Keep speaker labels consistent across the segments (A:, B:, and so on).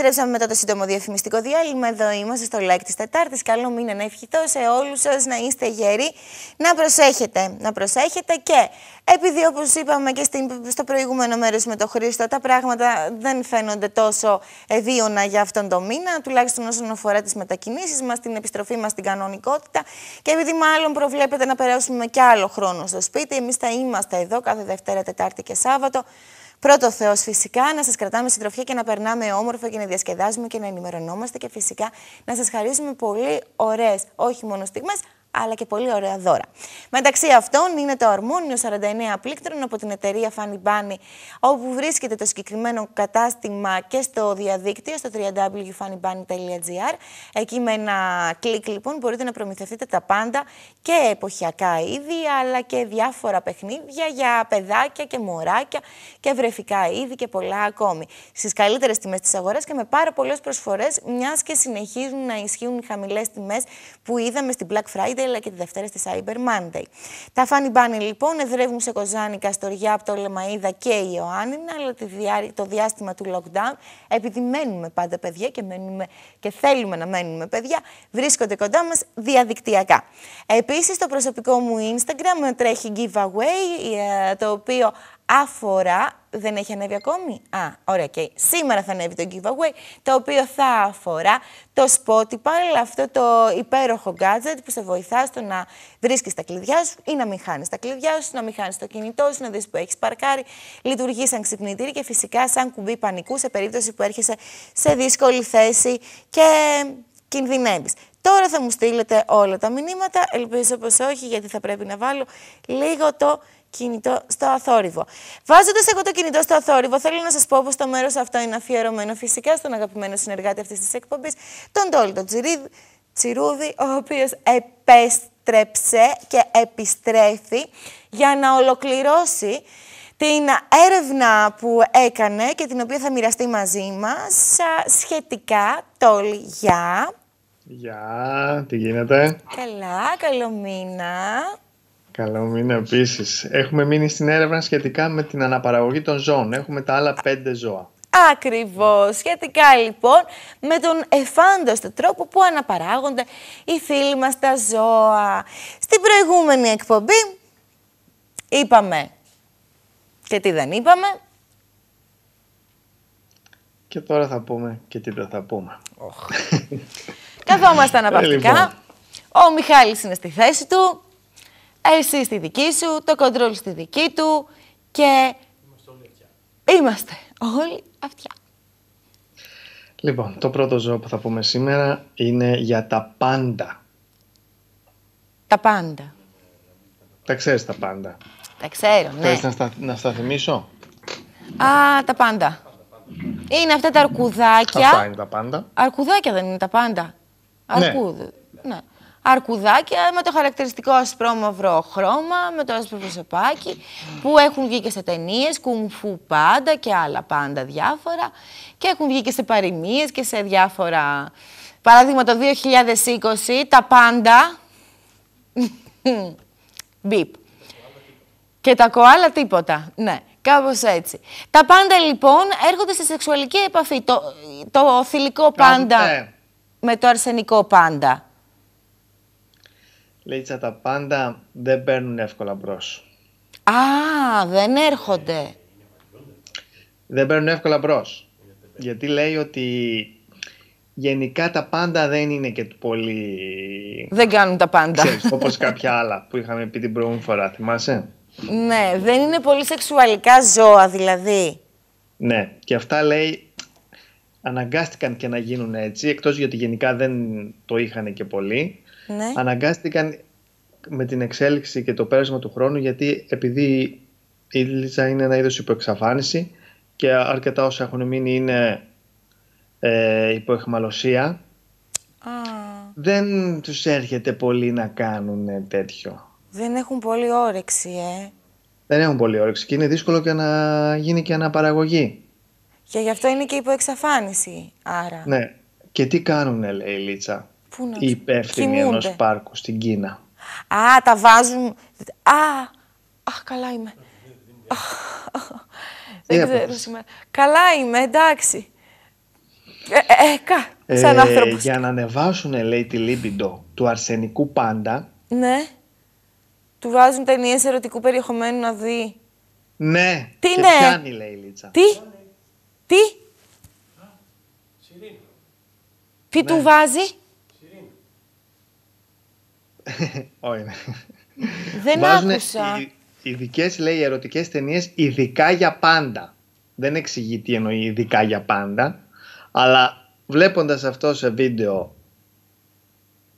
A: Επιστρέψαμε μετά το σύντομο διαφημιστικό διάλειμμα. Εδώ είμαστε στο like της Τετάρτης. Καλό μήνα να ευχηθώ σε όλους σας να είστε γεροί, να προσέχετε. Να προσέχετε και επειδή όπως είπαμε και στο προηγούμενο μέρος με τον Χρήστο, τα πράγματα δεν φαίνονται τόσο ευίωνα για αυτόν τον μήνα, τουλάχιστον όσον αφορά τις μετακινήσεις μας, την επιστροφή μας στην κανονικότητα. Και επειδή μάλλον προβλέπετε να περάσουμε και άλλο χρόνο στο σπίτι, εμείς θα είμαστε εδώ κάθε Δευτέρα, Τετάρτη και Σάββατο. Πρώτο Θεός, φυσικά, να σας κρατάμε συντροφιά και να περνάμε όμορφα και να διασκεδάζουμε και να ενημερωνόμαστε και φυσικά να σας χαρίζουμε πολύ ωραίες, όχι μόνο στιγμές, αλλά και πολύ ωραία δώρα. Μεταξύ αυτών είναι το αρμόνιο 49 πλήκτρων από την εταιρεία Fanny Bunny, όπου βρίσκεται το συγκεκριμένο κατάστημα και στο διαδίκτυο, στο www.funnybunny.gr Εκεί με ένα κλικ λοιπόν μπορείτε να προμηθευτείτε τα πάντα και εποχιακά είδη, αλλά και διάφορα παιχνίδια για παιδάκια και μωράκια και βρεφικά είδη και πολλά ακόμη. Στις καλύτερες τιμές της αγοράς και με πάρα πολλές προσφορές, μιας και συνεχίζουν να ισχύουν οι χαμηλές τιμές που είδαμε στην Black Friday αλλά και τη Δευτέρα στη Cyber Monday. Τα Funny Bunny λοιπόν εδρεύουν σε Κοζάνη, Καστοριά, Λεμαΐδα και η Ιωάννινα, αλλά το διάστημα του lockdown, επειδή μένουμε πάντα παιδιά και, μένουμε, και θέλουμε να μένουμε παιδιά, βρίσκονται κοντά μας διαδικτυακά. Επίσης, το προσωπικό μου Instagram τρέχει giveaway, ε, το οποίο αφορά. Δεν έχει ανέβει ακόμη. Α, ωραία, okay. Σήμερα θα ανέβει το giveaway, το οποίο θα αφορά το Spotify, αυτό το υπέροχο gadget που σε βοηθά στο να βρίσκεις τα κλειδιά σου ή να μην χάνεις τα κλειδιά σου, να μην χάνεις το κινητό σου, να δεις που έχεις παρκάρει. Λειτουργεί σαν ξυπνητήρι και φυσικά σαν κουμπί πανικού σε περίπτωση που έρχεσαι σε δύσκολη θέση και κινδυνεύεις. Τώρα θα μου στείλετε όλα τα μηνύματα. Ελπίζω πως όχι, γιατί θα πρέπει να βάλω λίγο το κινητό στο αθόρυβο. Βάζοντας εγώ το κινητό στο αθόρυβο, θέλω να σας πω πως το μέρος αυτό είναι αφιερωμένο φυσικά στον αγαπημένο συνεργάτη αυτής της εκπομπής, τον Τόλι τον Τσιρούδη, ο οποίος επέστρεψε και επιστρέφει για να ολοκληρώσει την έρευνα που έκανε και την οποία θα μοιραστεί μαζί μας σχετικά, Τόλι, για...
B: Γεια, τι γίνεται.
A: Καλά, καλό μήνα.
B: Καλό μήνα επίσης. Έχουμε μείνει στην έρευνα σχετικά με την αναπαραγωγή των ζώων. Έχουμε τα άλλα πέντε ζώα.
A: Ακριβώς. Σχετικά λοιπόν με τον εφάνταστο τρόπο που αναπαράγονται οι φίλοι μας τα ζώα. Στην προηγούμενη εκπομπή είπαμε και τι δεν είπαμε.
B: Και τώρα θα πούμε και τι δεν θα πούμε. Oh.
A: Καθόμαστε ε, λοιπόν. αναπαυτικά. Ο Μιχάλης είναι στη θέση του εσύ στη δική σου, το κοντρόλ στη δική του και... Είμαστε όλοι αυτιά. Είμαστε όλοι
B: Λοιπόν, το πρώτο ζώο που θα πούμε σήμερα είναι για τα πάντα.
A: Τα πάντα.
B: Τα ξέρεις τα πάντα.
A: Τα ξέρω, ναι. Θέλεις
B: να στα, να θυμίσω.
A: Α, τα πάντα. Είναι αυτά τα αρκουδάκια. Αυτά είναι τα πάντα. Αρκουδάκια δεν είναι τα πάντα.
B: Ναι.
A: Αρκούδ. ναι αρκουδάκια με το χαρακτηριστικό ασπρόμαυρο χρώμα, με το άσπρο προσωπάκι, που έχουν βγει και σε ταινίες, κουμφού πάντα και άλλα πάντα διάφορα και έχουν βγει και σε παροιμίες και σε διάφορα... Παράδειγμα το 2020, τα πάντα... Μπιπ. Και τα κοάλα τίποτα, ναι. Κάπως έτσι. Τα πάντα λοιπόν έρχονται σε σεξουαλική επαφή. Το, το θηλυκό πάντα με το αρσενικό πάντα.
B: Λέει Λίτσα τα πάντα δεν παίρνουν εύκολα μπρος.
A: Α, δεν έρχονται.
B: Δεν παίρνουν εύκολα μπρος. Γιατί λέει ότι γενικά τα πάντα δεν είναι και του πολύ... Δεν κάνουν τα πάντα. Όπως κάποια άλλα που είχαμε πει την προηγούμενη φορά, θυμάσαι.
A: Ναι, δεν είναι πολύ σεξουαλικά ζώα δηλαδή.
B: Ναι, και αυτά λέει αναγκάστηκαν και να γίνουν έτσι, εκτός γιατί γενικά δεν το είχαν και πολύ ναι. αναγκάστηκαν με την εξέλιξη και το πέρασμα του χρόνου γιατί επειδή η Λίτσα είναι ένα είδος υποεξαφάνιση και αρκετά όσα έχουν μείνει είναι ε, υποεχμαλωσία δεν τους έρχεται πολύ να κάνουν τέτοιο.
A: Δεν έχουν πολύ όρεξη, ε.
B: Δεν έχουν πολύ όρεξη και είναι δύσκολο και να γίνει και αναπαραγωγή.
A: Και γι' αυτό είναι και υποεξαφάνιση, άρα.
B: Ναι. Και τι κάνουν λέει η Λίτσα. Πού να... υπεύθυνοι ενό πάρκου στην Κίνα.
A: Α, τα βάζουν. Α, α καλά είμαι. δεν ε, ξέρω σήμερα. Καλά είμαι, εντάξει. Ε, ε, ε σαν ε, άνθρωπος.
B: Για να ανεβάσουν, λέει, τη λίμπιντο του αρσενικού πάντα.
A: Ναι. Του βάζουν ταινίες ερωτικού περιεχομένου να δει.
B: Ναι. Τι και ναι. πιάνει, λέει η Λίτσα. Τι.
A: Τι. Τι ναι. του βάζει.
B: Όχι. Ναι. Δεν Βάζουν άκουσα. Ειδικές, λέει, ερωτικές ταινίες ειδικά για πάντα. Δεν εξηγεί τι εννοεί ειδικά για πάντα. Αλλά βλέποντας αυτό σε βίντεο.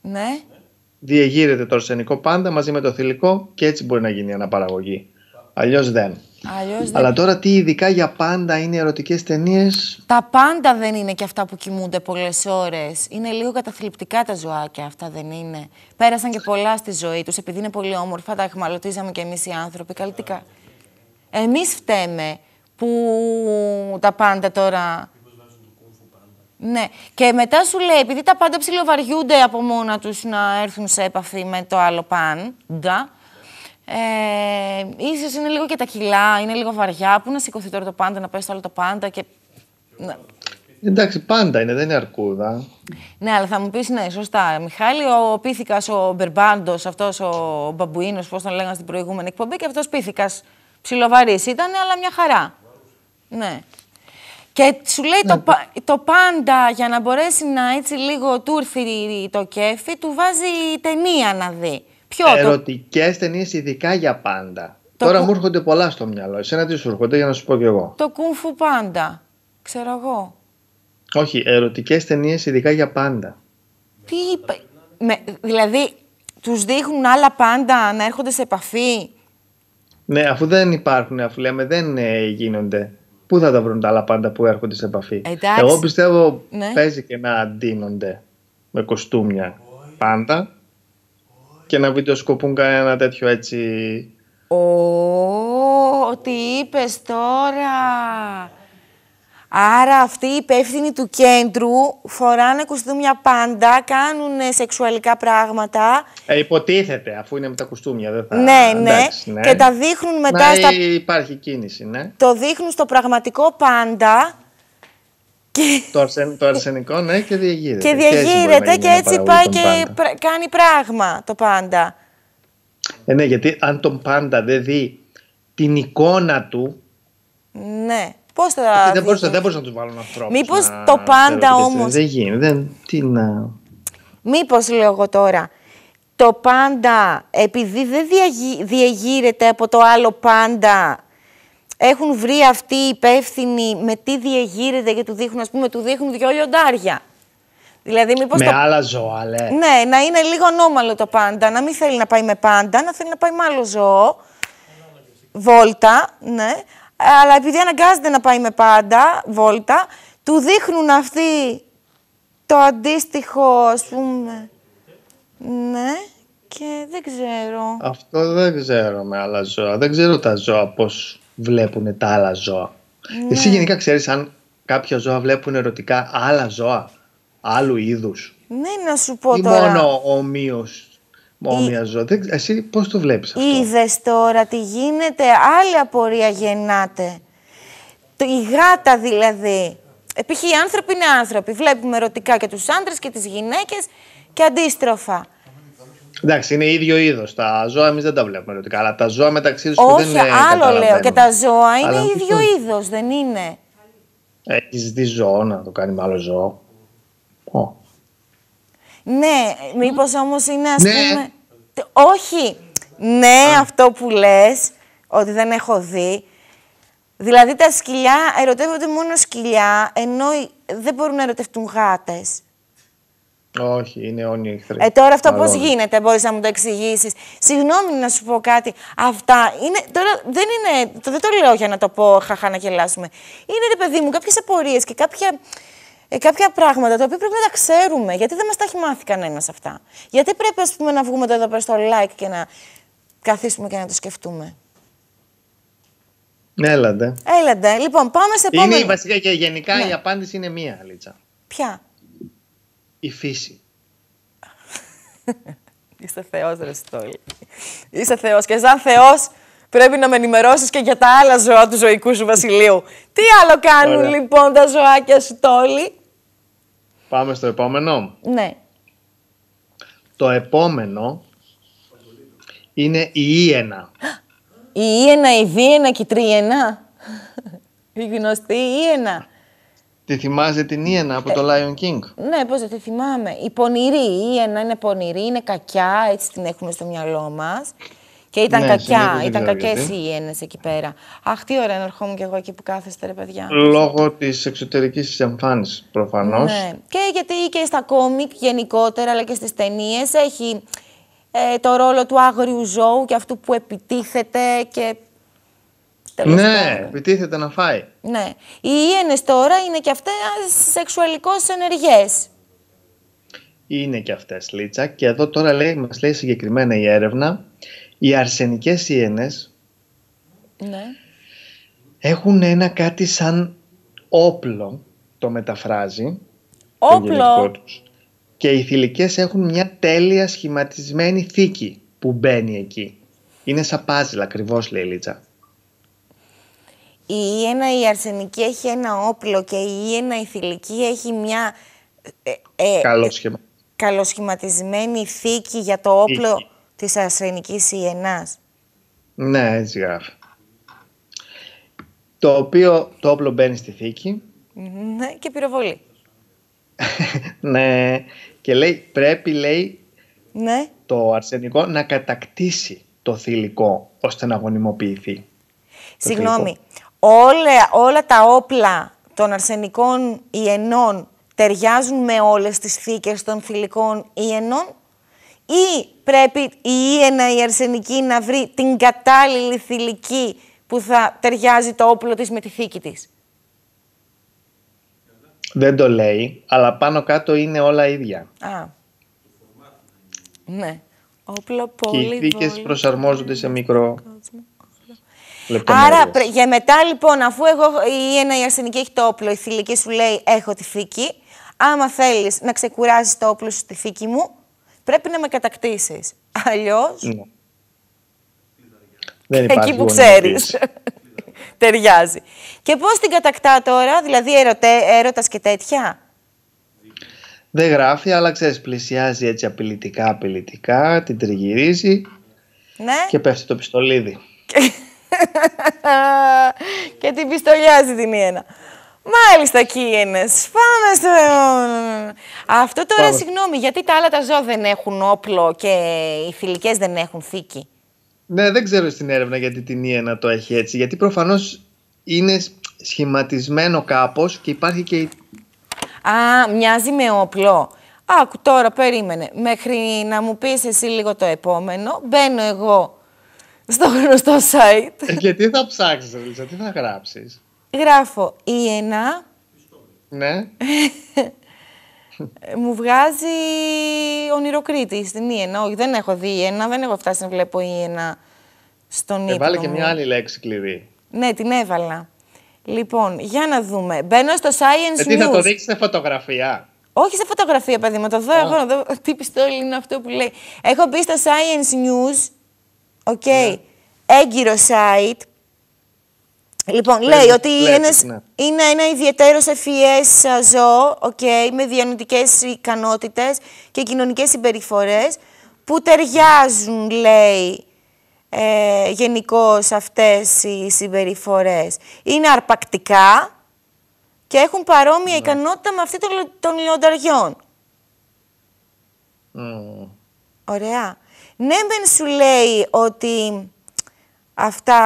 B: Ναι. Διεγείρεται το αρσενικό πάντα μαζί με το θηλυκό και έτσι μπορεί να γίνει η αναπαραγωγή. Αλλιώς δεν. Αλλά τώρα τι ειδικά για πάντα είναι ερωτικές ταινίες.
A: Τα πάντα δεν είναι και αυτά που κοιμούνται πολλές ώρες. Είναι λίγο καταθλιπτικά τα ζωάκια αυτά δεν είναι. Πέρασαν και πολλά στη ζωή τους επειδή είναι πολύ όμορφα, τα αχμαλωτίζαμε και εμείς οι άνθρωποι καλύτερα Εμείς φταίμε που τα πάντα τώρα... Ναι. Και μετά σου λέει, επειδή τα πάντα ψιλοβαριούνται από μόνα τους να έρθουν σε επαφή με το άλλο πάντα, ε, ίσως είναι λίγο και τα κιλά, είναι λίγο βαριά. Πού να σηκωθεί τώρα το πάντα, να πέσει το άλλο το πάντα και...
B: Εντάξει, πάντα είναι, δεν είναι αρκούδα.
A: Ναι, αλλά θα μου πεις ναι, σωστά. Μιχάλη, ο πίθηκα ο Μπερμπάντος, αυτός ο μπαμπουίνος, πώς τον λέγανε στην προηγούμενη εκπομπή, και αυτός πίθηκα ψιλοβαρή ήταν, αλλά μια χαρά. Ναι. Και σου λέει ναι. το, το, πάντα για να μπορέσει να έτσι λίγο του το κέφι, του βάζει ταινία να δει. Ποιο,
B: Ερωτικές το... ταινίες ειδικά για πάντα. Τώρα κου... μου έρχονται πολλά στο μυαλό. Εσένα τι σου έρχονται για να σου πω κι εγώ.
A: Το κουμφου πάντα. Ξέρω εγώ.
B: Όχι, ερωτικές ταινίες ειδικά για πάντα.
A: Τι είπα. δηλαδή, τους δείχνουν άλλα πάντα να έρχονται σε επαφή.
B: Ναι, αφού δεν υπάρχουν, αφού λέμε δεν ε, γίνονται. Πού θα τα βρουν τα άλλα πάντα που έρχονται σε επαφή. Εντάξει. Εγώ πιστεύω ναι. παίζει και να αντίνονται με κοστούμια πάντα και να βιντεοσκοπούν κανένα τέτοιο έτσι.
A: Ω, τι είπες τώρα. Άρα αυτοί οι υπεύθυνοι του κέντρου φοράνε κουστούμια πάντα, κάνουν ε, σεξουαλικά πράγματα.
B: Ε, υποτίθεται, αφού είναι με τα κουστούμια, δεν θα... Ναι, ναι. ναι. Και τα
A: δείχνουν μετά... Να,
B: υπάρχει κίνηση, ναι.
A: Το δείχνουν στο πραγματικό πάντα
B: το, αρσεν, το αρσενικό, ναι, και διαγείρεται. Και διαγείρεται και, έτσι πάει και
A: κάνει πράγμα το πάντα.
B: Ε, ναι, γιατί αν τον πάντα δεν δει την εικόνα του.
A: Ναι. Πώς θα. Ε, δεν μπορούσα, να τους βάλω ανθρώπου. Μήπω το πάντα όμω. Δεν
B: γίνει, Δεν, τι να.
A: Μήπως λέω εγώ τώρα. Το πάντα, επειδή δεν διαγείρεται από το άλλο πάντα, έχουν βρει αυτοί οι υπεύθυνοι με τι διεγείρεται και του δείχνουν, ας πούμε, του δείχνουν δυο λιοντάρια. Δηλαδή, με το... άλλα
B: ζώα, λέ. Ναι,
A: να είναι λίγο ανώμαλο το πάντα, να μην θέλει να πάει με πάντα, να θέλει να πάει με άλλο ζώο. Βόλτα, ναι. Αλλά επειδή αναγκάζεται να πάει με πάντα, βόλτα, του δείχνουν αυτοί το αντίστοιχο, ας πούμε. Ναι, και δεν ξέρω.
B: Αυτό δεν ξέρω με άλλα ζώα. Δεν ξέρω τα ζώα πώς βλέπουν τα άλλα ζώα. Ναι. Εσύ γενικά ξέρεις αν κάποια ζώα βλέπουν ερωτικά άλλα ζώα, άλλου είδους.
A: Ναι, να σου πω ή τώρα. μόνο
B: ομοίως Όμοια ζώα. Εσύ πώς το βλέπεις
A: αυτό. Είδες τώρα τι γίνεται, άλλη απορία γεννάται. Η γάτα δηλαδή. Επίχει οι άνθρωποι είναι άνθρωποι. Βλέπουμε ερωτικά και τους άντρες και τις γυναίκες και αντίστροφα.
B: Εντάξει, είναι ίδιο είδος. Τα ζώα εμείς δεν τα βλέπουμε ερωτικά, αλλά τα ζώα μεταξύ τους δεν είναι. Όχι, άλλο λέω. Και
A: τα ζώα είναι ίδιο είδος, δεν είναι.
B: Ε, Έχεις δει ζώο να το κάνει με άλλο
A: ζώο. Ναι, μήπως όμως είναι ας ναι. πούμε. Όχι. Ναι, αυτό που λες, ότι δεν έχω δει. Δηλαδή τα σκυλιά ερωτεύονται μόνο σκυλιά, ενώ δεν μπορούν να ερωτευτούν γάτες.
B: Όχι, είναι αιώνιοι εχθροί. Ε, τώρα αυτό πώς
A: γίνεται, μπορείς να μου το εξηγήσεις. Συγγνώμη να σου πω κάτι. Αυτά είναι. Τώρα δεν είναι. Το, δεν το λέω για να το πω, χαχά να γελάσουμε. Είναι ρε παιδί μου κάποιες απορίες και κάποια. Ε, κάποια πράγματα τα οποία πρέπει να τα ξέρουμε. Γιατί δεν μας τα έχει μάθει κανένας αυτά. Γιατί πρέπει ας πούμε, να βγούμε εδώ πέρα στο like και να καθίσουμε και να το σκεφτούμε. Έλαντε. έλατε. Λοιπόν, πάμε σε επόμενο. Είναι η βασικά και γενικά ναι. η απάντηση είναι μία, Λίτσα.
B: Ποια? η φύση.
A: Είσαι θεός, ρε Στόλι. Είσαι θεός και σαν Θεός πρέπει να με ενημερώσεις και για τα άλλα ζώα του ζωικού σου βασιλείου. Τι άλλο κάνουν λοιπόν τα ζωάκια σου Τόλι.
B: Πάμε στο επόμενο. Ναι. Το επόμενο είναι η Ιένα.
A: Η Ιένα, η Βίαινα και η Τρίαινα. Η γνωστή Ιένα.
B: Τη θυμάσαι την Ιένα από ε, το Lion King.
A: Ναι, πώς δεν τη θυμάμαι. Η πονηρή. Η Ιένα είναι πονηρή, είναι κακιά, έτσι την έχουμε στο μυαλό μας. Και ήταν ναι, κακιά, ήταν κακέ οι Ιένες εκεί πέρα. Αχ, τι ωραία να ερχόμουν κι εγώ εκεί που κάθεστε, ρε παιδιά.
B: Λόγω της εξωτερικής εμφάνισης προφανώς. Ναι.
A: Και γιατί και στα κόμικ γενικότερα, αλλά και στις ταινίες έχει ε, το ρόλο του άγριου ζώου και αυτού που επιτίθεται και ναι,
B: επιτίθεται να φάει.
A: Ναι. Οι ίενες τώρα είναι και αυτές σεξουαλικώς ενεργές.
B: Είναι και αυτές, Λίτσα. Και εδώ τώρα λέει, μας λέει συγκεκριμένα η έρευνα, οι αρσενικές ίενες ναι. έχουν ένα κάτι σαν όπλο, το μεταφράζει. Όπλο. Το Και οι θηλυκές έχουν μια τέλεια σχηματισμένη θήκη που μπαίνει εκεί. Είναι σαν πάζλ ακριβώς λέει η Λίτσα
A: η ένα η αρσενική έχει ένα όπλο και η ένα η θηλυκή έχει μια ε, ε, ε καλοσχηματισμένη θήκη για το όπλο της αρσενικής ιενάς.
B: Ναι, έτσι γράφει. Το οποίο το όπλο μπαίνει στη θήκη.
A: Ναι, και πυροβολεί.
B: ναι, και λέει πρέπει λέει ναι. το αρσενικό να κατακτήσει το θηλυκό ώστε να γονιμοποιηθεί.
A: Συγγνώμη, όλα, όλα τα όπλα των αρσενικών ιενών ταιριάζουν με όλες τις θήκες των θηλυκών ιενών ή πρέπει η ιένα η αρσενική να βρει την κατάλληλη θηλυκή που θα ταιριάζει το όπλο της με τη θήκη της.
B: Δεν το λέει, αλλά πάνω κάτω είναι όλα ίδια.
A: Α. Ναι. Όπλο, πολύ, Και οι θήκες προσαρμόζονται
B: σε μικρό Άρα
A: για μετά λοιπόν, αφού εγώ, η ένα αρσενική έχει το όπλο, η θηλυκή σου λέει έχω τη θήκη, άμα θέλεις να ξεκουράζεις το όπλο σου στη θήκη μου, πρέπει να με κατακτήσεις. Αλλιώς... Ναι. Εκεί που ξέρεις. Ταιριάζει. Και πώς την κατακτά τώρα, δηλαδή ερωτε, έρωτας και τέτοια.
B: Δεν γράφει, αλλά ξέρεις, πλησιάζει έτσι απειλητικά, απειλητικά, την τριγυρίζει ναι. και πέφτει το πιστολίδι.
A: και την πιστολιάζει την Ιένα. Μάλιστα, Κίενες. Πάμε στο. Αυτό τώρα, Πάμε. συγγνώμη, γιατί τα άλλα τα ζώα δεν έχουν όπλο και οι φιλικέ δεν έχουν θήκη.
B: Ναι, δεν ξέρω στην έρευνα γιατί την Ιένα το έχει έτσι. Γιατί προφανώς είναι σχηματισμένο κάπως και υπάρχει και.
A: Α, μοιάζει με όπλο. Άκου τώρα, περίμενε. Μέχρι να μου πεις εσύ λίγο το επόμενο, μπαίνω εγώ στο γνωστό site. Ε, και τι θα ψάξεις, Ελίζα, τι θα γράψεις. Γράφω Ιένα. Ναι. Μου βγάζει ονειροκρίτη στην Ιένα. Όχι, δεν έχω δει Ιένα, δεν έχω φτάσει να βλέπω Ιένα στον ε, ύπνο Έβαλε και μια άλλη
B: λέξη κλειδί.
A: Ναι, την έβαλα. Λοιπόν, για να δούμε. Μπαίνω στο Science ε, News. Γιατί θα το δείξεις σε
B: φωτογραφία.
A: Όχι σε φωτογραφία, παιδί μου. Τι πιστόλι είναι αυτό που λέει. Έχω μπει στο Science News Οκ. Okay. Ναι. Έγκυρο site. Λοιπόν, λέει ότι ένας, ναι. είναι ένα ιδιαίτερο ευφυέ ε, ζώο, okay, με διανοητικές ικανότητες και κοινωνικές συμπεριφορές που ταιριάζουν, λέει, ε, γενικώ αυτές οι συμπεριφορές. Είναι αρπακτικά και έχουν παρόμοια ναι. ικανότητα με αυτή των, των λιονταριών. Ωραία. Ναι, δεν σου λέει ότι αυτά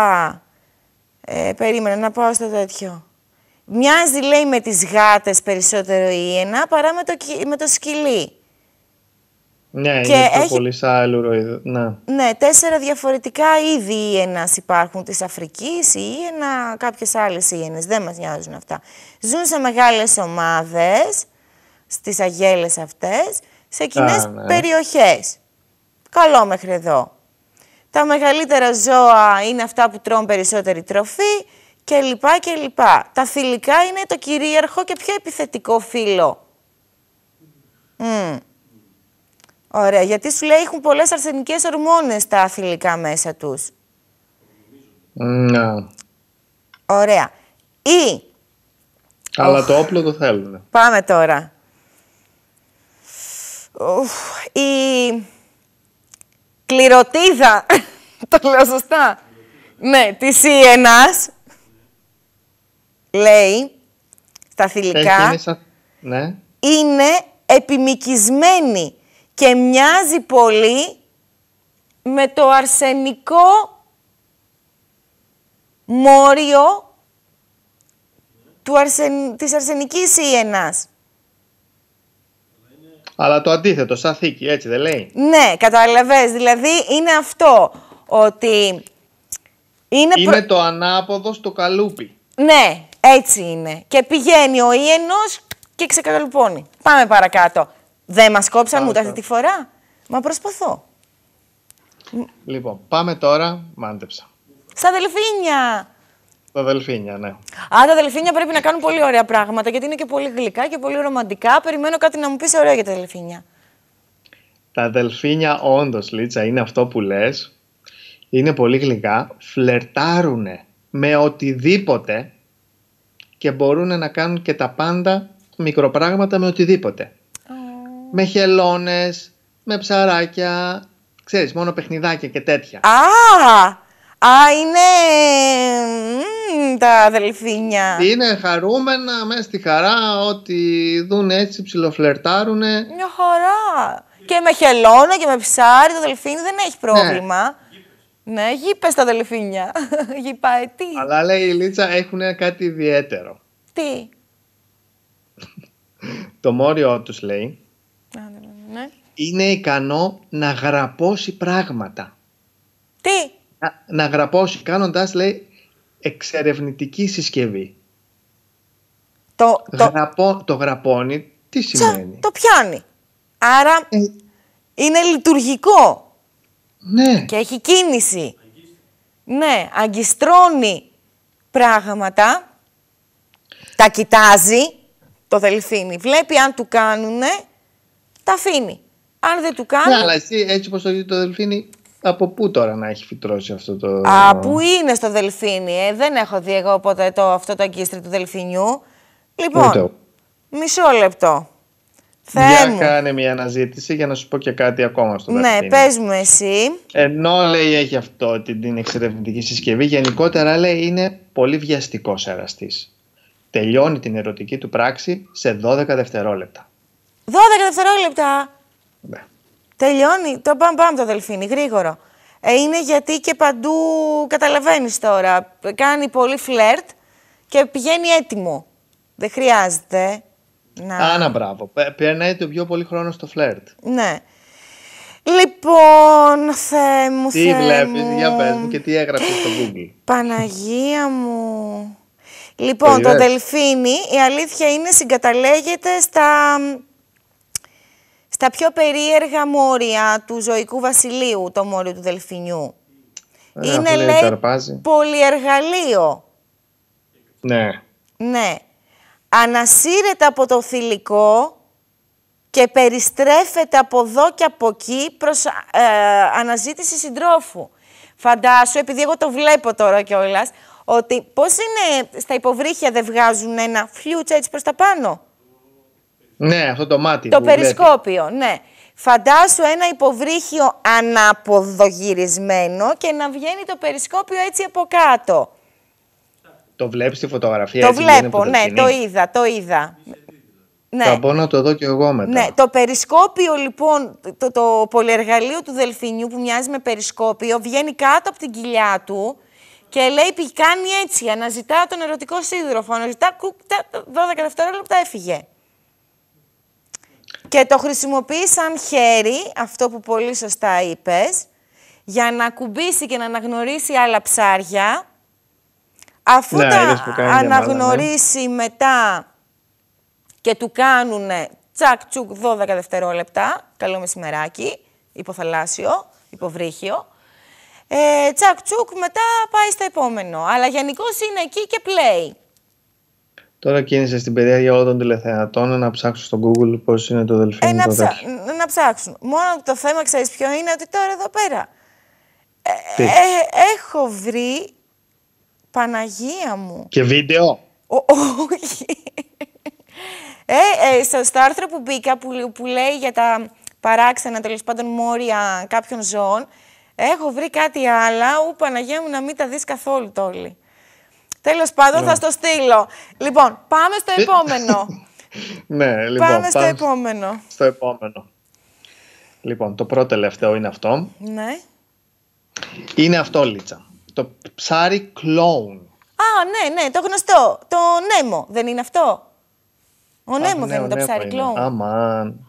A: ε, περίμενα να πάω στο τέτοιο. Μοιάζει, λέει, με τις γάτες περισσότερο η ένα παρά με το, με το σκυλί.
B: Ναι, και είναι πολύ σαν ε, Ναι.
A: ναι, τέσσερα διαφορετικά είδη ίενας υπάρχουν της Αφρικής, η ίενα, κάποιες άλλες ίενες, δεν μας νοιάζουν αυτά. Ζουν σε μεγάλες ομάδες, στις αγέλες αυτές, σε κοινές ναι. περιοχές. Καλό μέχρι εδώ. Τα μεγαλύτερα ζώα είναι αυτά που τρώνε περισσότερη τροφή και λοιπά και Τα θηλυκά είναι το κυρίαρχο και πιο επιθετικό φύλλο. Ωραία, γιατί σου λέει έχουν πολλές αρσενικές ορμόνες τα θηλυκά μέσα τους. Ναι. Ωραία. Ή... Αλλά το
B: όπλο το θέλουν.
A: Πάμε τώρα. Οχ. Η κληροτίδα, το λέω σωστά, ναι, τη Ιενάς, λέει, στα θηλυκά, είναι ναι. επιμικισμένη και μοιάζει πολύ με το αρσενικό μόριο του αρσεν... της αρσενικής ιενάς.
B: Αλλά το αντίθετο, σαν θήκη, έτσι δεν λέει.
A: Ναι, καταλαβαίνεις, Δηλαδή είναι αυτό ότι... Είναι, είναι το ανάποδο στο καλούπι. Ναι, έτσι είναι. Και πηγαίνει ο Ιενός και ξεκαλουπώνει. Πάμε παρακάτω. Δεν μας κόψαν ούτε αυτή τη φορά. Μα προσπαθώ.
B: Λοιπόν, πάμε τώρα, μάντεψα.
A: Στα δελφίνια!
B: Τα δελφίνια, ναι. Α,
A: τα δελφίνια πρέπει να κάνουν πολύ ωραία πράγματα γιατί είναι και πολύ γλυκά και πολύ ρομαντικά. Περιμένω κάτι να μου πεις ωραία για τα δελφίνια.
B: Τα δελφίνια, όντως, Λίτσα, είναι αυτό που λες. Είναι πολύ γλυκά. Φλερτάρουν με οτιδήποτε και μπορούν να κάνουν και τα πάντα μικροπράγματα με οτιδήποτε. Με χελώνες, με ψαράκια, ξέρεις, μόνο παιχνιδάκια και τέτοια.
A: Α, Α, είναι τα αδελφίνια. Είναι
B: χαρούμενα, μέσα στη χαρά, ότι δουν έτσι, ψιλοφλερτάρουνε.
A: Μια χαρά. Και με χελώνα και με ψάρι, το δελφίνι δεν έχει πρόβλημα. Ναι. Ναι, γήπε στα δελφίνια. Γήπαε, τι. Αλλά
B: λέει η Λίτσα έχουν κάτι ιδιαίτερο. Τι. το μόριό τους λέει.
A: Ναι, ναι.
B: Είναι ικανό να γραπώσει πράγματα. Τι να γραπώσει κάνοντας λέει εξερευνητική συσκευή. Το, το... γραπώνει
A: τι σημαίνει. Το πιάνει. Άρα ε. είναι λειτουργικό. Ναι. Και έχει κίνηση. Ναι, αγκιστρώνει πράγματα, τα κοιτάζει, το δελφίνι, βλέπει αν του κάνουνε, τα αφήνει. Αν δεν του ναι, κάνουν... Ναι, αλλά εσύ έτσι όπως το το
B: δελφίνι, από πού τώρα να έχει φυτρώσει αυτό το. Α, πού
A: είναι στο Δελφίνι, ε? δεν έχω δει εγώ ποτέ το, αυτό το αγκίστρι του Δελφινιού. Λοιπόν, μισό λεπτό. Θεέ για κάνε
B: μια αναζήτηση για να σου πω και κάτι ακόμα στο δελφίνι. Ναι, πες
A: μου εσύ.
B: Ενώ λέει έχει αυτό την, την εξερευνητική συσκευή, γενικότερα λέει είναι πολύ βιαστικός εραστής. Τελειώνει την ερωτική του πράξη σε 12 δευτερόλεπτα.
A: 12 δευτερόλεπτα! Ναι. Τελειώνει. Το μπαμ μπαμ το δελφίνι, γρήγορο. Ε, είναι γιατί και παντού καταλαβαίνεις τώρα. Κάνει πολύ φλερτ και πηγαίνει έτοιμο. Δεν χρειάζεται. Να. Άνα,
B: μπράβο. Περνάει το πιο πολύ χρόνο στο φλερτ.
A: Ναι. Λοιπόν, Θεέ μου, Τι βλέπει, για πες μου και
B: τι έγραψες στο Google.
A: Παναγία μου. Λοιπόν, το δελφίνι, η αλήθεια είναι, συγκαταλέγεται στα στα πιο περίεργα μόρια του ζωικού βασιλείου, το μόριο του Δελφινιού. Ε, είναι, λέει, πολυεργαλείο. Ναι. Ναι. Ανασύρεται από το θηλυκό και περιστρέφεται από εδώ και από εκεί προς ε, αναζήτηση συντρόφου. Φαντάσου, επειδή εγώ το βλέπω τώρα κιόλας, ότι πώς είναι στα υποβρύχια δεν βγάζουν ένα φλιούτσα έτσι προς τα πάνω.
B: Ναι, αυτό το μάτι. Το περισκόπιο,
A: ναι. Φαντάσου ένα υποβρύχιο ανάποδογυρισμένο και να βγαίνει το περισκόπιο έτσι από κάτω.
B: Το βλέπεις τη φωτογραφία. Το βλέπω, ναι, το είδα,
A: το είδα. Ναι. Θα μπορώ
B: να το δω και εγώ μετά. Ναι,
A: το περισκόπιο λοιπόν, το, το πολυεργαλείο του Δελφινιού που μοιάζει με περισκόπιο, βγαίνει κάτω από την κοιλιά του και λέει, κάνει έτσι, αναζητά τον ερωτικό σύνδροφο, αναζητά, κουκ, 12 δευτερόλεπτα έφυγε. Και το χρησιμοποιείς σαν χέρι, αυτό που πολύ σωστά είπες, για να κουμπίσει και να αναγνωρίσει άλλα ψάρια. Αφού ναι, τα ναι. αναγνωρίσει μετά και του κάνουν τσακ τσουκ 12 δευτερόλεπτα, καλό μεσημεράκι, υποθαλάσσιο, υποβρύχιο. Ε, τσακ τσουκ μετά πάει στο επόμενο. Αλλά γενικώς είναι εκεί και πλέει.
B: Τώρα κίνησε στην περιέργεια όλων των τηλεθεατών να ψάξουν στο Google πώς είναι το δελφίνι. Ε, να,
A: να ψάξουν. Μόνο το θέμα, ξέρεις ποιο είναι, ότι τώρα εδώ πέρα. Ε, ε έχω βρει. Παναγία μου.
B: Και βίντεο.
A: Όχι. Ε, ε, στο, στο άρθρο που μπήκα που, που λέει για τα παράξενα τέλος πάντων μόρια κάποιων ζώων, έχω βρει κάτι άλλο. Ου Παναγία μου να μην τα δεις καθόλου τόλοι. Τέλος πάντων, ναι. θα στο στείλω. Λοιπόν, πάμε στο ε. επόμενο.
B: ναι, λοιπόν. Πάμε στο
A: επόμενο.
B: Στο επόμενο. Λοιπόν, το πρώτο τελευταίο είναι αυτό. Ναι. Είναι αυτό, Λίτσα. Το ψάρι κλόουν.
A: Α, ναι, ναι, το γνωστό. Το νέμο, δεν είναι αυτό. Ο νέμο δεν ναι, είναι το ψάρι κλόουν.
B: Αμάν.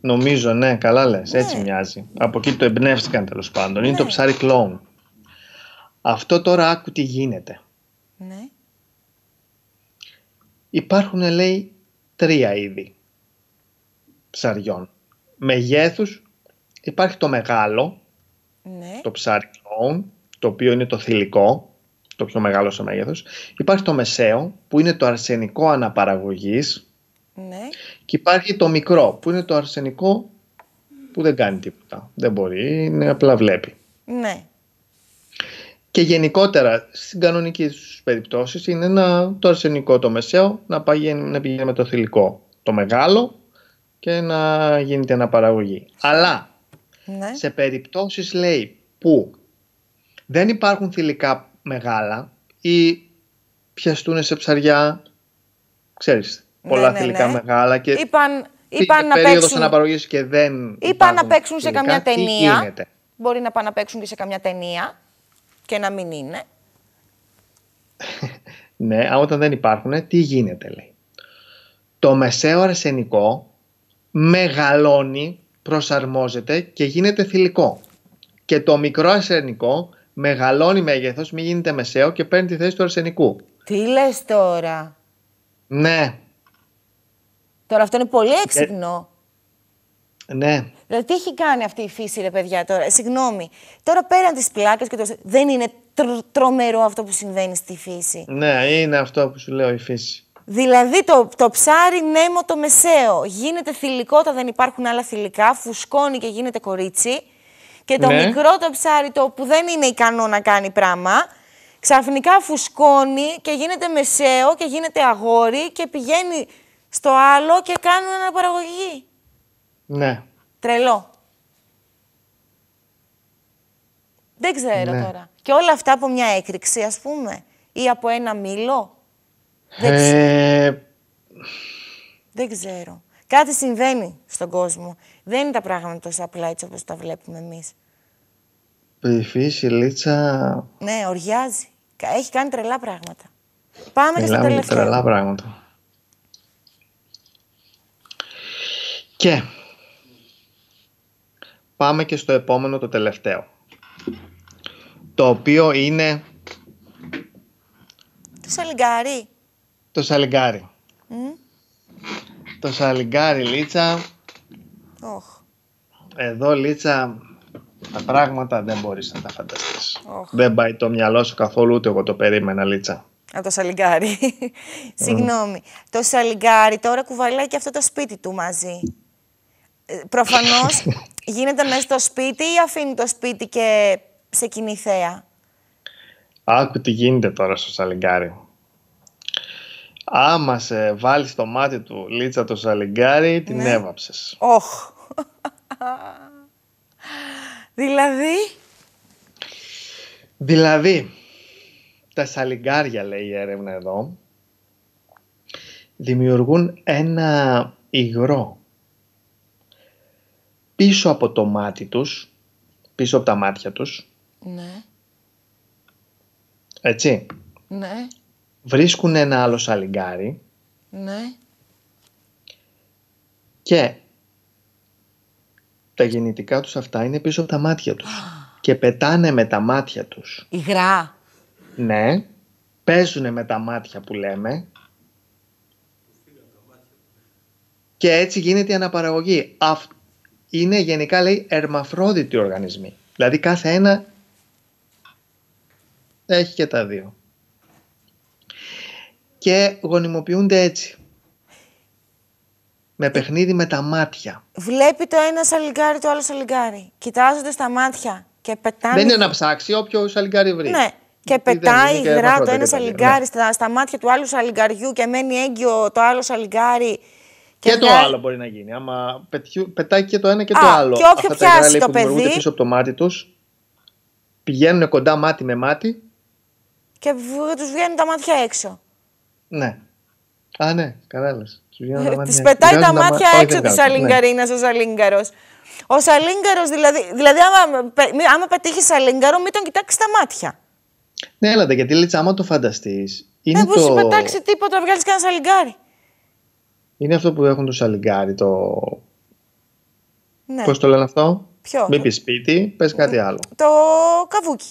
B: Νομίζω, ναι, καλά λες. Έτσι ναι. μοιάζει. Από εκεί το εμπνεύστηκαν τέλος πάντων. Είναι το ψάρι κλόουν. Αυτό τώρα άκου τι γίνεται. Ναι. Υπάρχουν, λέει, τρία είδη ψαριών. Μεγέθους υπάρχει το μεγάλο, ναι. το ψαριόν, το οποίο είναι το θηλυκό, το πιο μεγάλο σε μέγεθος. Υπάρχει το μεσαίο, που είναι το αρσενικό αναπαραγωγής. Ναι. Και υπάρχει το μικρό, που είναι το αρσενικό που δεν κάνει τίποτα. Δεν μπορεί, είναι απλά βλέπει. Ναι και γενικότερα στην κανονική περιπτώσεις είναι να, το αρσενικό το μεσαίο να, πηγαίνει, να πηγαίνει με το θηλυκό το μεγάλο και να γίνεται αναπαραγωγή. Αλλά ναι. σε περιπτώσεις λέει που δεν υπάρχουν θηλυκά μεγάλα ή πιαστούν σε ψαριά, ξέρεις, ναι, πολλά ναι, θηλυκά ναι. μεγάλα και
A: είπαν, είπαν να παίξουν...
B: και δεν
A: να παίξουν θηλυκά, σε καμιά ταινία. Μπορεί να πάνε να παίξουν και σε καμιά ταινία και να μην είναι.
B: ναι, όταν δεν υπάρχουν, τι γίνεται λέει. Το μεσαίο αρσενικό μεγαλώνει, προσαρμόζεται και γίνεται θηλυκό. Και το μικρό αρσενικό μεγαλώνει μέγεθος, μην γίνεται μεσαίο και παίρνει τη θέση του αρσενικού.
A: Τι λες τώρα. Ναι. Τώρα αυτό είναι πολύ έξυπνο. Ε, ναι. Δηλαδή, τι έχει κάνει αυτή η φύση, ρε παιδιά τώρα. Συγγνώμη. Τώρα πέραν τη πλάκα και το. Δεν είναι τρο, τρομερό αυτό που συμβαίνει στη φύση.
B: Ναι, είναι αυτό που σου λέω η φύση.
A: Δηλαδή το, το ψάρι νέμο ναι, το μεσαίο. Γίνεται θηλυκό όταν δεν υπάρχουν άλλα θηλυκά, φουσκώνει και γίνεται κορίτσι.
B: Και το ναι. μικρό
A: το ψάρι το που δεν είναι ικανό να κάνει πράγμα, ξαφνικά φουσκώνει και γίνεται μεσαίο και γίνεται αγόρι και πηγαίνει στο άλλο και κάνουν αναπαραγωγή. Ναι. Τρελό. Δεν ξέρω ναι. τώρα. Και όλα αυτά από μια έκρηξη, ας πούμε, ή από ένα μήλο. Δεν ξέρω. Ε, Δεν ξέρω. Κάτι συμβαίνει στον κόσμο. Δεν είναι τα πράγματα τόσο απλά έτσι όπως τα βλέπουμε εμείς.
B: Η φύση, η λίτσα...
A: Ναι, οριάζει. Έχει κάνει τρελά πράγματα. Πάμε Μιλάμε και στο τελευταίο. τρελά
B: πράγματα. Και πάμε και στο επόμενο το τελευταίο. Το οποίο είναι...
A: Το σαλιγκάρι.
B: Το σαλιγκάρι. Το σαλιγκάρι, Λίτσα. Oh. Εδώ, Λίτσα, τα πράγματα δεν μπορείς να τα φανταστείς. Δεν πάει το μυαλό σου καθόλου, ούτε εγώ το περίμενα, Λίτσα.
A: Από το σαλιγκάρι. Συγγνώμη. Το σαλιγκάρι τώρα κουβαλάει και αυτό το σπίτι του μαζί. Ε, προφανώς γίνεται μέσα στο σπίτι ή αφήνει το σπίτι και σε κοινή θέα.
B: Άκου τι γίνεται τώρα στο Σαλιγκάρι. Άμα σε βάλει στο μάτι του λίτσα το Σαλιγκάρι, την έβαψε. Ναι. έβαψες.
A: Όχ. δηλαδή...
B: Δηλαδή, τα σαλιγκάρια λέει η έρευνα εδώ, δημιουργούν ένα υγρό πίσω από το μάτι τους, πίσω από τα μάτια τους. Ναι. Έτσι. Ναι. Βρίσκουν ένα άλλο σαλιγκάρι. Ναι. Και τα γεννητικά τους αυτά είναι πίσω από τα μάτια τους. Και πετάνε με τα μάτια τους. Υγρά. Ναι. Παίζουν με τα μάτια που λέμε. Και έτσι γίνεται η αναπαραγωγή. Αυτό είναι γενικά λέει ερμαφρόδιτοι οργανισμοί. Δηλαδή κάθε ένα έχει και τα δύο. Και γονιμοποιούνται έτσι. Με παιχνίδι με τα μάτια.
A: Βλέπει το ένα σαλιγκάρι, το άλλο σαλιγκάρι. Κοιτάζονται στα μάτια και πετάνε. Δεν είναι να
B: ψάξει, όποιο σαλιγκάρι βρει. Ναι.
A: Και πετάει υγρά το ένα σαλιγκάρι ναι. στα, στα μάτια του άλλου σαλιγκαριού και μένει έγκυο το άλλο σαλιγκάρι και, το άλλο
B: μπορεί να γίνει. Άμα πετιού, πετάει και το ένα και το άλλο. Και όποιο Αυτά πιάσει τα το παιδί. Που πίσω από το μάτι τους, πηγαίνουν κοντά μάτι με μάτι.
A: Και τους βγαίνουν τα μάτια έξω.
B: Ναι. Α, ναι, κανένα. Ε, τη πετάει τα μάτια έξω τη ναι. Σαλιγκαρίνας
A: ο Σαλίγκαρο. Ο Σαλίγκαρο, δηλαδή, δηλαδή άμα, άμα πετύχεις Σαλίγκαρο, μην τον κοιτάξεις τα μάτια.
B: Ναι, έλατε, γιατί λέει, άμα το φανταστείς. Δεν μπορεί να πετάξει
A: τίποτα, βγάλεις κανένα σαλιγκάρι.
B: Είναι αυτό που έχουν το σαλιγκάρι, το. Ναι. Πώς το λένε αυτό, Ποιο. Μην πεις σπίτι, πες κάτι ναι. άλλο.
A: Το καβούκι.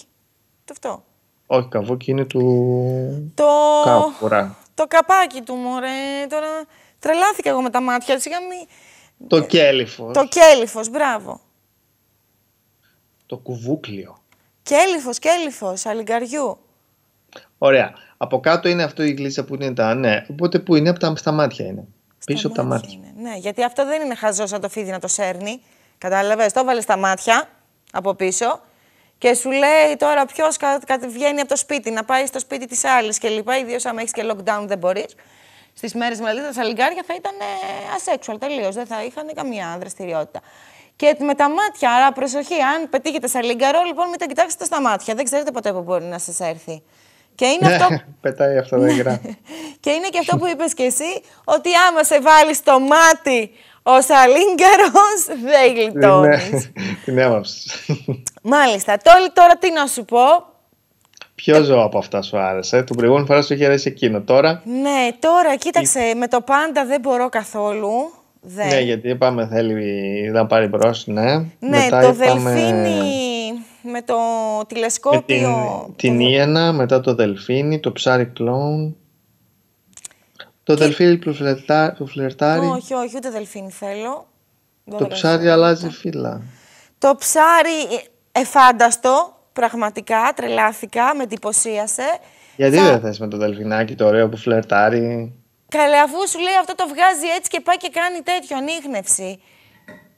A: Το αυτό.
B: Όχι, καβούκι είναι του. Το.
A: Το καπάκι του, μωρέ. Τώρα τρελάθηκα εγώ με τα μάτια. Σιγά
B: Το κέλυφος. Το
A: κέλυφος, μπράβο.
B: Το κουβούκλιο.
A: Κέλυφος, κέλυφος, αλιγκαριού.
B: Ωραία. Από κάτω είναι αυτό η γλίτσα που είναι τα ναι. Οπότε που είναι από τα στα μάτια είναι πίσω από τα
A: μάτια. Ναι, γιατί αυτό δεν είναι χαζός σαν το φίδι να το σέρνει. Κατάλαβες, το βάλε στα μάτια από πίσω και σου λέει τώρα ποιος βγαίνει από το σπίτι, να πάει στο σπίτι της άλλης κλπ. Ιδίω αν έχεις και lockdown δεν μπορείς. Στις μέρες δηλαδή τα σαλιγκάρια θα ήταν asexual ε, τελείως. Δεν θα είχαν καμία δραστηριότητα. Και με τα μάτια, άρα προσοχή, αν πετύχετε σαλιγκαρό, λοιπόν μην τα κοιτάξετε στα μάτια. Δεν ξέρετε ποτέ που μπορεί να σας έρθει. Και είναι αυτό... Ναι,
B: πετάει αυτό το
A: και είναι και αυτό που είπες και εσύ, ότι άμα σε βάλεις στο μάτι ο Σαλίγκαρος δεν γλιτώνεις. Ναι,
B: την έμαψες.
A: Μάλιστα. τώρα τι να σου πω.
B: Ποιο ζώο από αυτά σου άρεσε. Του προηγούμενη φορά σου είχε αρέσει εκείνο. Τώρα.
A: Ναι, τώρα κοίταξε. Με το πάντα δεν μπορώ καθόλου. Ναι,
B: γιατί είπαμε θέλει να πάρει μπρος, ναι. Ναι, το δελφίνι
A: με το τηλεσκόπιο.
B: την, την Ιένα, μετά το Δελφίνι, το ψάρι κλόουν. Το δελφίνι που φλερτάρει. Όχι,
A: όχι, ούτε δελφίνι θέλω. Το ψάρι
B: αλλάζει ναι. φύλλα.
A: Το ψάρι ε, εφάνταστο, πραγματικά, τρελάθηκα, με εντυπωσίασε.
B: Γιατί δεν θες με το δελφινάκι το ωραίο που φλερτάρει.
A: Καλέ, αφού σου λέει αυτό το βγάζει έτσι και πάει και κάνει τέτοιο ανείχνευση.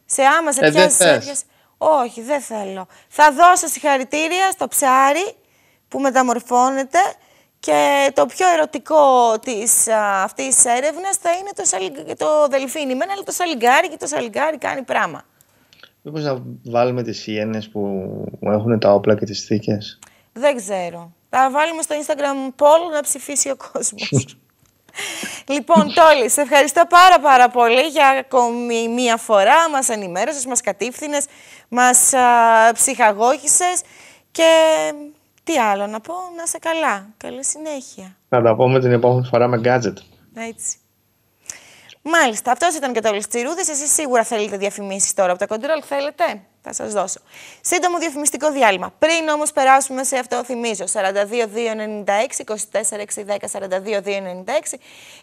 A: Σε άμα σε ε, πιάσει, σε όχι, δεν θέλω. Θα δώσω συγχαρητήρια στο ψάρι που μεταμορφώνεται και το πιο ερωτικό της αυτή αυτής της έρευνας θα είναι το, σαλι... το δελφίνι. Μένα αλλά το σαλιγκάρι και το σαλιγκάρι κάνει πράγμα.
B: Μήπως να βάλουμε τις ιένες που έχουν τα όπλα και τις θήκες.
A: Δεν ξέρω. Θα βάλουμε στο Instagram poll να ψηφίσει ο κόσμος. Λοιπόν, Τόλη, σε ευχαριστώ πάρα πάρα πολύ για ακόμη μία φορά. Μας ενημέρωσες, μας κατήφθηνες, μας α, ψυχαγώγησες και τι άλλο να πω, να σε καλά. Καλή συνέχεια.
B: Να τα πούμε την επόμενη φορά με gadget.
A: Έτσι. Μάλιστα, αυτός ήταν και το Τσιρούδης. Εσείς σίγουρα θέλετε διαφημίσεις τώρα από τα Control, θέλετε. Θα σας δώσω. Σύντομο διαφημιστικό διάλειμμα. Πριν όμως περάσουμε σε αυτό, θυμίζω 42-296-24-610-42-296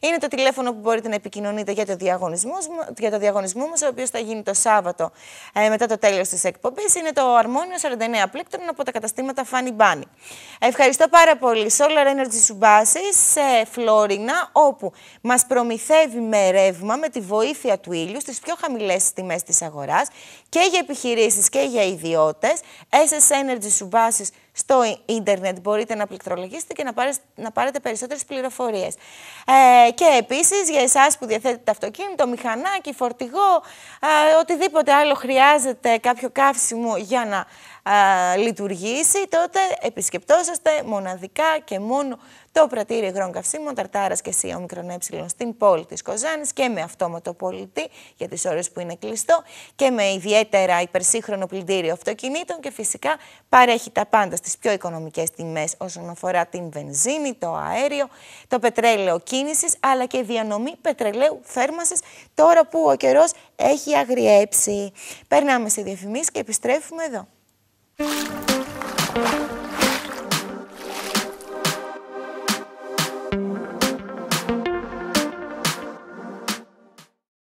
A: είναι το τηλέφωνο που μπορείτε να επικοινωνείτε για το διαγωνισμό, για το διαγωνισμό μας, ο οποίος θα γίνει το Σάββατο ε, μετά το τέλος της εκπομπής. Είναι το Αρμόνιο 49 πλήκτων από τα καταστήματα Funny Bunny. Ευχαριστώ πάρα πολύ Solar Energy Subasis σε Φλόρινα, όπου μας προμηθεύει με ρεύμα με τη βοήθεια του ήλιου στις πιο χαμηλές τιμές της αγοράς και για επιχειρήσεις εσείς και για ιδιώτες. SS Energy Subbasis στο ίντερνετ μπορείτε να πληκτρολογήσετε και να, πάρετε περισσότερες πληροφορίες. Ε, και επίσης για εσάς που διαθέτετε αυτοκίνητο, μηχανάκι, φορτηγό, ε, οτιδήποτε άλλο χρειάζεται κάποιο καύσιμο για να α, λειτουργήσει, τότε επισκεπτόσαστε μοναδικά και μόνο το πρατήριο υγρών καυσίμων Ταρτάρας και ΣΥΑ ε στην πόλη της Κοζάνης και με αυτόματο πολιτή για τις ώρες που είναι κλειστό και με ιδιαίτερα υπερσύγχρονο πλυντήριο αυτοκινήτων και φυσικά παρέχει τα πάντα στις πιο οικονομικές τιμές όσον αφορά την βενζίνη, το αέριο, το πετρέλαιο κίνησης αλλά και διανομή πετρελαίου θέρμανσης τώρα που ο καιρός έχει αγριέψει. Περνάμε σε διαφημίσεις και επιστρέφουμε εδώ. Música